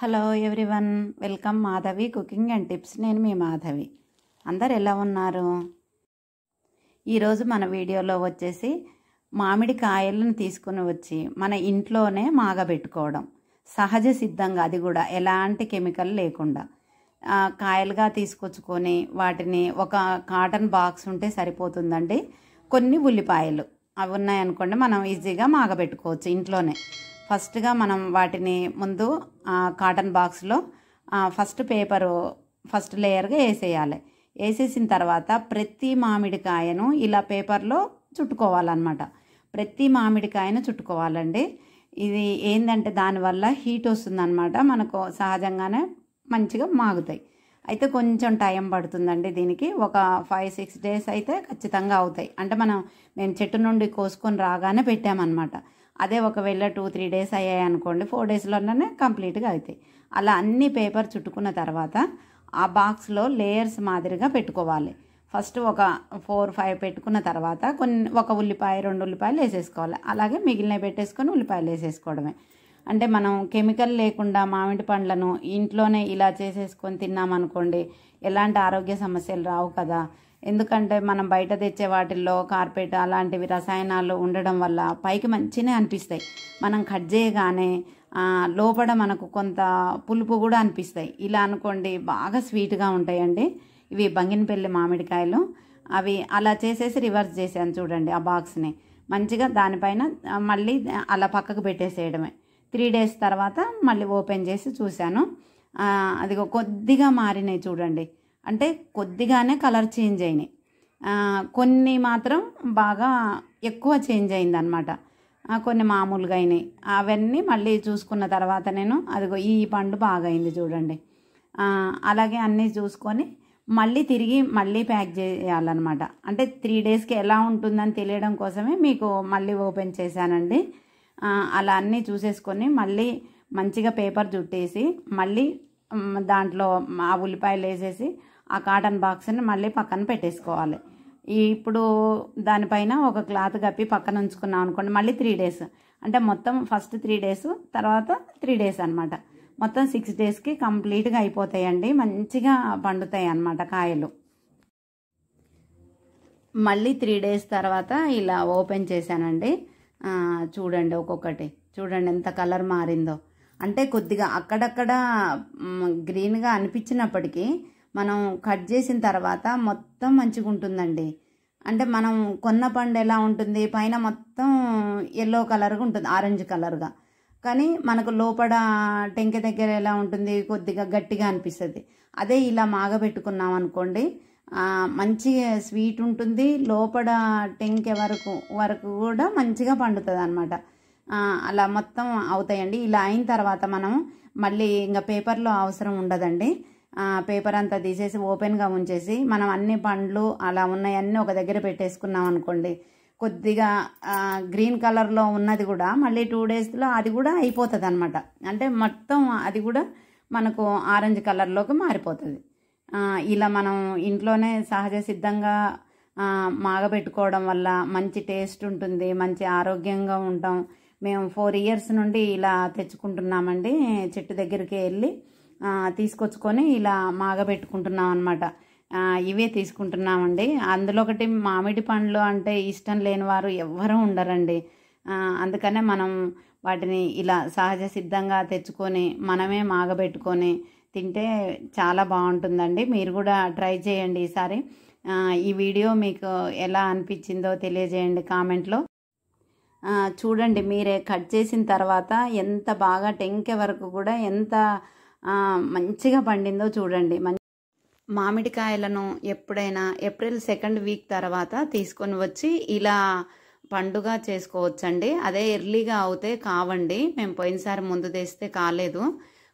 hello everyone welcome Madhavi cooking and tips నేను మీ మాధవి అందరు ఎలా ఉన్నారు ఈరోజు మన వీడియోలో వచ్చేసి మామిడి కాయలను తీసుకుని వచ్చి మన ఇంట్లోనే మాగబెట్టుకోవడం సహజ సిద్ధంగా అది కూడా ఎలాంటి కెమికల్ లేకుండా కాయలుగా తీసుకొచ్చుకొని వాటిని ఒక కాటన్ బాక్స్ ఉంటే సరిపోతుందండి కొన్ని ఉల్లిపాయలు అవి ఉన్నాయనుకోండి మనం ఈజీగా మాగబెట్టుకోవచ్చు ఇంట్లోనే ఫస్ట్గా మనం వాటిని ముందు కాటన్ బాక్స్లో ఫస్ట్ పేపరు ఫస్ట్ లేయర్గా వేసేయాలి వేసేసిన తర్వాత ప్రతి మామిడికాయను ఇలా పేపర్లో చుట్టుకోవాలన్నమాట ప్రతి మామిడికాయను చుట్టుకోవాలండి ఇది ఏంటంటే దానివల్ల హీట్ వస్తుందన్నమాట మనకు సహజంగానే మంచిగా మాగుతాయి అయితే కొంచెం టైం పడుతుందండి దీనికి ఒక ఫైవ్ సిక్స్ డేస్ అయితే ఖచ్చితంగా అవుతాయి అంటే మనం మేము చెట్టు నుండి కోసుకొని రాగానే పెట్టామన్నమాట అదే ఒకవేళ టూ త్రీ డేస్ అయ్యాయి అనుకోండి ఫోర్ డేస్లోనే కంప్లీట్గా అవుతాయి అలా అన్ని పేపర్ చుట్టుకున్న తర్వాత ఆ బాక్స్లో లేయర్స్ మాదిరిగా పెట్టుకోవాలి ఫస్ట్ ఒక ఫోర్ ఫైవ్ పెట్టుకున్న తర్వాత కొన్ని ఒక ఉల్లిపాయ రెండు ఉల్లిపాయలు వేసేసుకోవాలి అలాగే మిగిలినవి పెట్టేసుకొని ఉల్లిపాయలు వేసేసుకోవడమే అంటే మనం కెమికల్ లేకుండా మామిడి పండ్లను ఇంట్లోనే ఇలా చేసేసుకొని తిన్నామనుకోండి ఎలాంటి ఆరోగ్య సమస్యలు రావు కదా ఎందుకంటే మనం బయట తెచ్చే వాటిల్లో కార్పెట్ అలాంటివి రసాయనాలు ఉండడం వల్ల పైకి మంచినే అనిపిస్తాయి మనం కట్ చేయగానే లోపల మనకు కొంత పులుపు కూడా అనిపిస్తాయి ఇలా అనుకోండి బాగా స్వీట్గా ఉంటాయండి ఇవి బంగినపల్లి మామిడికాయలు అవి అలా చేసేసి రివర్స్ చేశాను చూడండి ఆ బాక్స్ని మంచిగా దానిపైన మళ్ళీ అలా పక్కకు పెట్టేసేయడమే త్రీ డేస్ తర్వాత మళ్ళీ ఓపెన్ చేసి చూశాను అదిగో కొద్దిగా మారినాయి చూడండి అంటే కొద్దిగానే కలర్ చేంజ్ అయినాయి కొన్ని మాత్రం బాగా ఎక్కువ చేంజ్ అయింది అనమాట కొన్ని మామూలుగా అయినాయి అవన్నీ మళ్ళీ చూసుకున్న తర్వాత నేను అదిగో ఈ పండు బాగా అయింది చూడండి అలాగే అన్నీ చూసుకొని మళ్ళీ తిరిగి మళ్ళీ ప్యాక్ చేయాలన్నమాట అంటే త్రీ డేస్కి ఎలా ఉంటుందని తెలియడం కోసమే మీకు మళ్ళీ ఓపెన్ చేశానండి అలా అన్నీ చూసేసుకొని మళ్ళీ మంచిగా పేపర్ చుట్టేసి మళ్ళీ దాంట్లో ఆ ఉల్లిపాయలు వేసేసి ఆ కాటన్ బాక్స్ని మళ్ళీ పక్కన పెట్టేసుకోవాలి ఇప్పుడు దానిపైన ఒక క్లాత్ కప్పి పక్కన ఉంచుకున్నాం అనుకోండి మళ్ళీ త్రీ డేస్ అంటే మొత్తం ఫస్ట్ త్రీ డేస్ తర్వాత త్రీ డేస్ అనమాట మొత్తం సిక్స్ డేస్కి కంప్లీట్గా అయిపోతాయండి మంచిగా పండుతాయి అన్నమాట కాయలు మళ్ళీ త్రీ డేస్ తర్వాత ఇలా ఓపెన్ చేశానండి చూడండి ఒక్కొక్కటి చూడండి ఎంత కలర్ మారిందో అంటే కొద్దిగా అక్కడక్కడ గ్రీన్గా అనిపించినప్పటికీ మనం కట్ చేసిన తర్వాత మొత్తం మంచిగా ఉంటుందండి అంటే మనం కొన్న పండు ఎలా ఉంటుంది పైన మొత్తం ఎల్లో కలర్గా ఉంటుంది ఆరెంజ్ కలర్గా కానీ మనకు లోపల టెంక దగ్గర ఎలా ఉంటుంది కొద్దిగా గట్టిగా అనిపిస్తుంది అదే ఇలా మాగబెట్టుకున్నాం అనుకోండి మంచి స్వీట్ ఉంటుంది లోపల టెంకె వరకు వరకు కూడా మంచిగా పండుతుంది అనమాట అలా మొత్తం అవుతాయండి ఇలా అయిన తర్వాత మనం మళ్ళీ ఇంకా పేపర్లో అవసరం ఉండదండి పేపర్ అంతా తీసేసి ఓపెన్గా ఉంచేసి మనం అన్ని పండ్లు అలా ఉన్నాయన్నీ ఒక దగ్గర పెట్టేసుకున్నాం అనుకోండి కొద్దిగా గ్రీన్ కలర్లో ఉన్నది కూడా మళ్ళీ టూ డేస్లో అది కూడా అయిపోతుంది అనమాట అంటే మొత్తం అది కూడా మనకు ఆరెంజ్ కలర్లోకి మారిపోతుంది ఇలా మనం ఇంట్లోనే సహజ సిద్ధంగా మాగబెట్టుకోవడం వల్ల మంచి టేస్ట్ ఉంటుంది మంచి ఆరోగ్యంగా ఉంటాం మేము ఫోర్ ఇయర్స్ నుండి ఇలా తెచ్చుకుంటున్నామండి చెట్టు దగ్గరికి వెళ్ళి తీసుకొచ్చుకొని ఇలా మాగబెట్టుకుంటున్నాం అనమాట ఇవే తీసుకుంటున్నామండి అందులో ఒకటి మామిడి పండ్లు అంటే ఇష్టం లేని వారు ఎవ్వరూ ఉండరండి అందుకనే మనం వాటిని ఇలా సహజ సిద్ధంగా తెచ్చుకొని మనమే మాగబెట్టుకొని తింటే చాలా బాగుంటుందండి మీరు కూడా ట్రై చేయండి ఈసారి ఈ వీడియో మీకు ఎలా అనిపించిందో తెలియజేయండి కామెంట్లో చూడండి మీరే కట్ చేసిన తర్వాత ఎంత బాగా టెంకే వరకు కూడా ఎంత మంచిగా పండిందో చూడండి మామిడికాయలను ఎప్పుడైనా ఏప్రిల్ సెకండ్ వీక్ తర్వాత తీసుకొని వచ్చి ఇలా పండుగ చేసుకోవచ్చండి అదే ఎర్లీగా అవుతే కావండి మేము పోయినసారి ముందు తెస్తే కాలేదు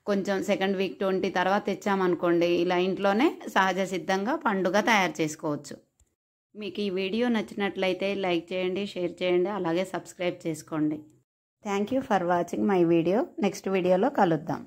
కొంచెం సెకండ్ వీక్ ట్వంటీ తర్వాత తెచ్చామనుకోండి ఇలా ఇంట్లోనే సహజ సిద్ధంగా పండుగ తయారు చేసుకోవచ్చు మీకు ఈ వీడియో నచ్చినట్లయితే లైక్ చేయండి షేర్ చేయండి అలాగే సబ్స్క్రైబ్ చేసుకోండి thank you for watching my video next వీడియోలో కలుద్దాం